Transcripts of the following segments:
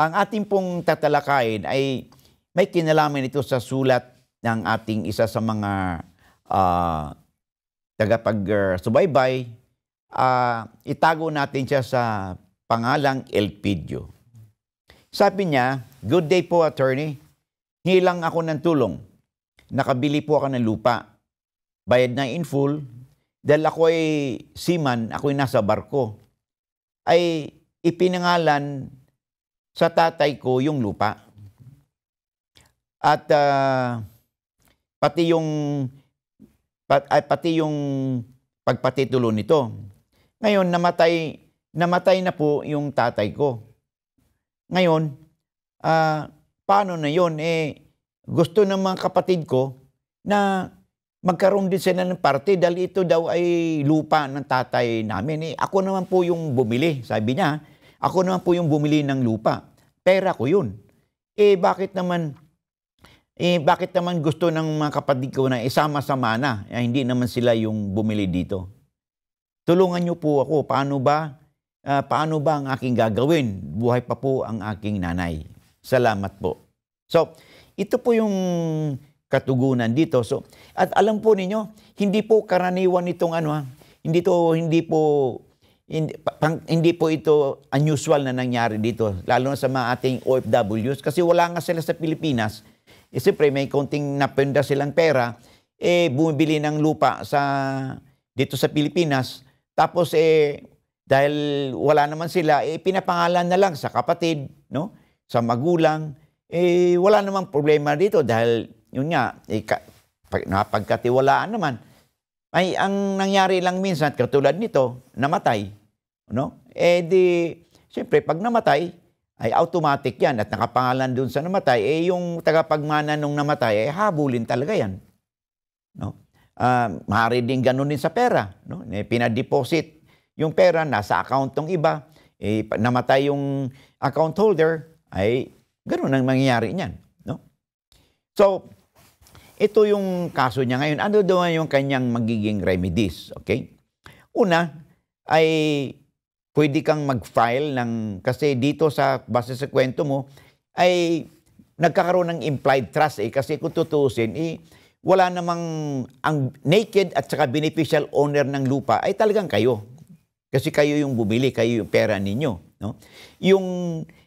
Ang ating pong tatalakayin ay may kinalaman ito sa sulat ng ating isa sa mga uh, tagapag-subaybay. Uh, itago natin siya sa pangalang Elpidio. Sabi niya, Good day po, attorney. Hilang ako ng tulong. Nakabili po ako ng lupa. Bayad na in full. Dahil ako ay seaman, ako ay nasa barko. Ay ipinangalan sa tatay ko yung lupa. At uh, pati yung pat, ay, pati yung pagpatitulo nito. Ngayon namatay namatay na po yung tatay ko. Ngayon, uh, paano na yon eh gusto ng mga kapatid ko na magkaroon din sila ng parte dahil ito daw ay lupa ng tatay namin. Eh, ako naman po yung bumili, sabi niya. Ako naman po yung bumili ng lupa. Pera ko yun. Eh bakit naman eh bakit naman gusto ng mga kapatid ko na isama-sama na, eh, hindi naman sila yung bumili dito. Tulungan niyo po ako, paano ba, uh, paano ba ang aking gagawin? Buhay pa po ang aking nanay. Salamat po. So, ito po yung katugunan dito. So, at alam po ninyo, hindi po karaniwan itong ano ah, hindi to hindi po hindi, pang, hindi po ito unusual na nangyari dito, lalo na sa mga ating OFWs kasi wala nga sila sa Pilipinas. Eh, Siyempre, may konting napenda silang pera, eh, bumibili ng lupa sa, dito sa Pilipinas. Tapos, eh, dahil wala naman sila, eh, pinapangalan na lang sa kapatid, no? sa magulang. Eh, wala namang problema dito dahil, yun nga, eh, napagkatiwalaan naman. Ay, ang nangyari lang minsan, katulad nito, namatay. No? Eh di, siyempre, pag namatay, ay automatic yan at nakapangalan doon sa namatay, eh yung tagapagmana nung namatay, ay eh, habulin talaga yan. No? Uh, maaari din ganun din sa pera. No? Eh, pinadeposit yung pera, nasa account ng iba, eh, namatay yung account holder, ay ganun ang mangyayari niyan. No? So, ito yung kaso niya ngayon. Ano daw yung kanyang magiging remedies? Okay? Una, ay pwede kang mag-file ng, kasi dito sa, base sa kwento mo, ay nagkakaroon ng implied trust eh. Kasi kung tutusin, eh, wala namang, ang naked at saka beneficial owner ng lupa ay talagang kayo. Kasi kayo yung bumili, kayo yung pera ninyo. No? Yung,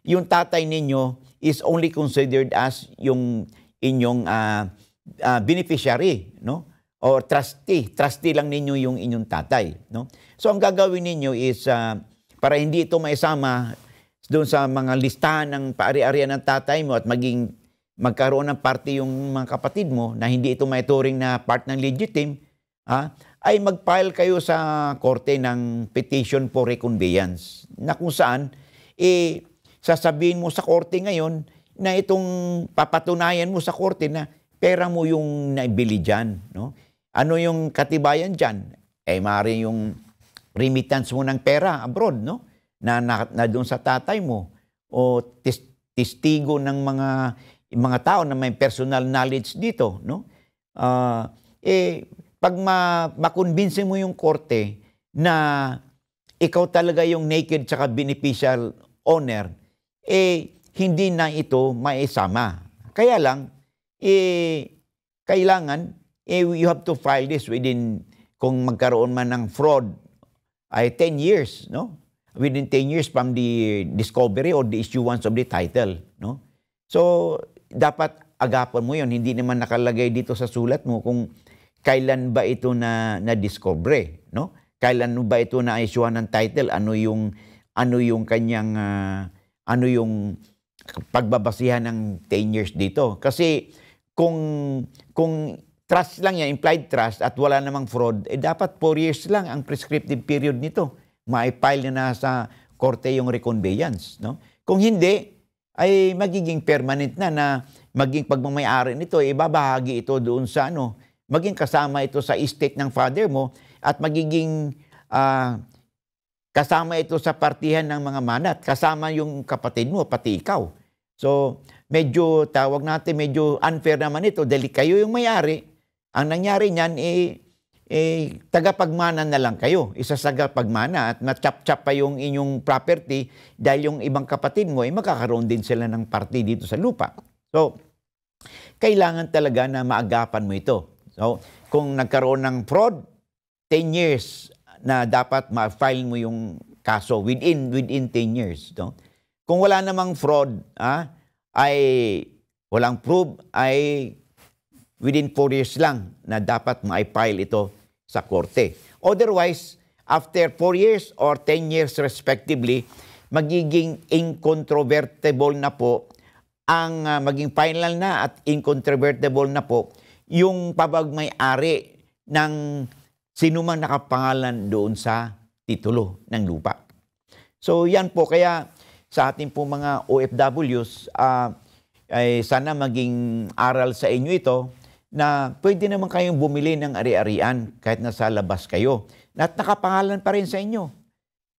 yung tatay ninyo is only considered as yung inyong uh, uh, beneficiary, no? Or trustee. Trustee lang ninyo yung inyong tatay, no? So, ang gagawin ninyo is uh, para hindi ito maisama doon sa mga listahan ng paari-arian ng tatay mo at maging magkaroon ng party yung mga kapatid mo na hindi ito maituring na part ng legitimate, ha, ay mag-file kayo sa korte ng petition for reconveyance na kung saan eh, sasabihin mo sa korte ngayon na itong papatunayan mo sa korte na pera mo yung naibili dyan. No? Ano yung katibayan dyan? Eh, maaaring yung remittance mo ng pera abroad, no? Na, na, na doon sa tatay mo o tis, testigo ng mga mga tao na may personal knowledge dito, no? Uh, eh pag ma, makonvince mo yung korte na ikaw talaga yung naked tsaka beneficial owner, eh hindi na ito maisama. Kaya lang, eh, kailangan, eh, you have to file this within, kung magkaroon man ng fraud ay 10 years, no? Within 10 years from the discovery or the issuance of the title, no? So, dapat agapan mo 'yon, hindi naman nakalagay dito sa sulat mo kung kailan ba ito na na-discover, no? Kailan ba ito na issuean ng title? Ano yung ano yung kanyang uh, ano yung pagbabasihan ng 10 years dito? Kasi kung kung trust lang yan, implied trust, at wala namang fraud, eh dapat 4 years lang ang prescriptive period nito. Ma-file na nasa korte yung reconveyance. No? Kung hindi, ay magiging permanent na na maging pagmamayari nito, eh, ibabahagi ito doon sa ano, maging kasama ito sa estate ng father mo at magiging uh, kasama ito sa partihan ng mga manat, kasama yung kapatid mo, pati ikaw. So, medyo tawag natin, medyo unfair naman ito dahil kayo yung may-ari, ang nangyari niyan, eh, eh, tagapagmana na lang kayo. Isa sa tagapagmana at machap-chap pa yung inyong property dahil yung ibang kapatid mo, eh, makakaroon din sila ng party dito sa lupa. So, kailangan talaga na maagapan mo ito. So, kung nagkaroon ng fraud, 10 years na dapat ma-file mo yung kaso within within 10 years. No? Kung wala namang fraud, ah, ay walang proof, ay within 4 years lang na dapat ma-file ito sa korte. Otherwise, after 4 years or 10 years respectively, magiging incontrovertible na po ang uh, maging final na at incontrovertible na po yung pabagmay-ari ng sinumang nakapangalan doon sa titulo ng lupa. So yan po kaya sa ating po mga OFWs uh, ah, ay sana maging aral sa inyo ito na pwede naman kayong bumili ng ari-arian kahit nasa labas kayo. At nakapangalan pa rin sa inyo.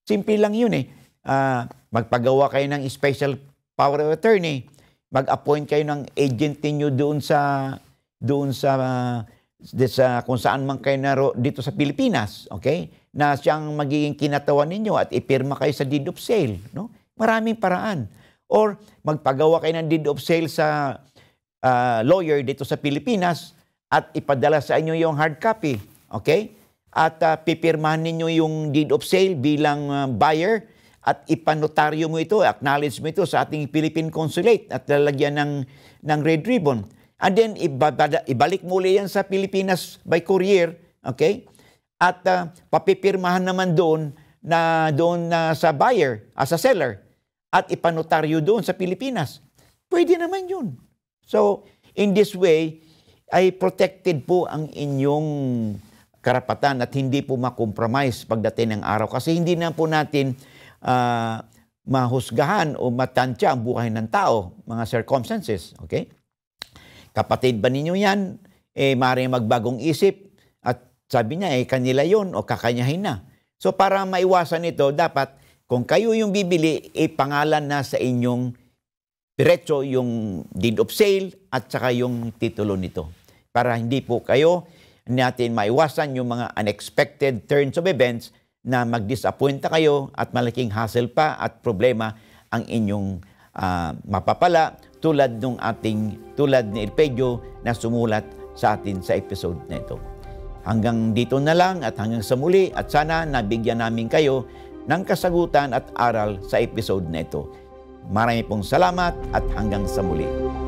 Simple lang yun eh. Uh, magpagawa kayo ng special power of attorney. Mag-appoint kayo ng agent niyo doon sa doon sa uh, sa kung saan man kayo naro dito sa Pilipinas, okay? Na siyang magiging kinatawan ninyo at ipirma kayo sa deed of sale, no? Maraming paraan. Or magpagawa kayo ng deed of sale sa uh, lawyer dito sa Pilipinas at ipadala sa inyo yung hard copy. Okay? At uh, pipirmahan ninyo yung deed of sale bilang uh, buyer at ipanotaryo mo ito, acknowledge mo ito sa ating Philippine Consulate at lalagyan ng, ng red ribbon. And then, ibabada, ibalik muli yan sa Pilipinas by courier. Okay? At uh, papipirmahan naman doon na doon na uh, sa buyer, as uh, a seller at ipanotaryo doon sa Pilipinas. Pwede naman yun. So, in this way, ay protected po ang inyong karapatan at hindi po makompromise pagdating ng araw. Kasi hindi na po natin uh, mahusgahan o matansya ang buhay ng tao, mga circumstances. Okay? Kapatid ba ninyo yan? Eh, maaaring magbagong isip at sabi niya, eh, kanila yon o kakanyahin na. So, para maiwasan ito, dapat kung kayo yung bibili, ipangalan eh, na sa inyong diretso yung deed of sale at saka yung titulo nito. Para hindi po kayo natin maiwasan yung mga unexpected turns of events na mag-disappoint kayo at malaking hassle pa at problema ang inyong uh, mapapala tulad ng ating tulad ni Elpedio na sumulat sa atin sa episode na ito. Hanggang dito na lang at hanggang sa muli at sana nabigyan namin kayo ng kasagutan at aral sa episode na ito. Marami pong salamat at hanggang sa muli.